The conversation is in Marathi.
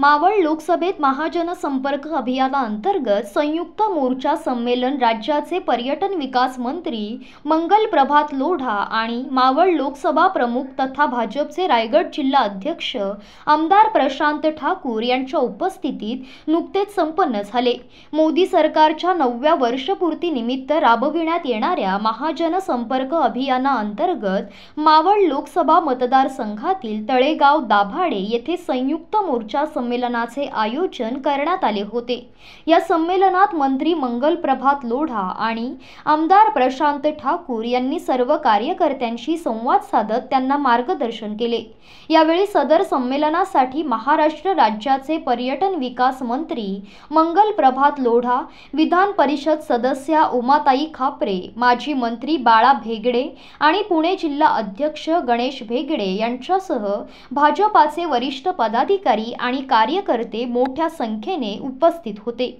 मावळ लोकसभेत महाजन संपर्क अभियानाअंतर्गत संयुक्त मोर्चा संमेलन राज्याचे पर्यटन विकास मंत्री मंगल प्रभात लोढा आणि मावळ लोकसभा प्रमुख तथा भाजपचे रायगड जिल्हा अध्यक्ष आमदार प्रशांत ठाकूर यांच्या उपस्थितीत नुकतेच संपन्न झाले मोदी सरकारच्या नवव्या वर्षपूर्तीनिमित्त राबविण्यात येणाऱ्या महाजन संपर्क अभियानाअंतर्गत मावळ लोकसभा मतदारसंघातील तळेगाव दाभाडे येथे संयुक्त मोर्चा संमेलनाचे आयोजन करण्यात आले होते या संमेलनात मंत्री मंगल प्रभात लोढा आणि आमदार प्रशांत ठाकूर यांनी सर्व कार्यकर्त्यांशी संवाद साधत त्यांना मार्गदर्शन केले यावेळी सदर संमेलनासाठी महाराष्ट्र राज्याचे पर्यटन विकास मंत्री मंगल प्रभात लोढा विधान परिषद सदस्य उमाताई खापरे माजी मंत्री बाळा भेगडे आणि पुणे जिल्हा अध्यक्ष गणेश भेगडे यांच्यासह भाजपाचे वरिष्ठ पदाधिकारी आणि कार्यकर्ते मोठ्या संख्येने उपस्थित होते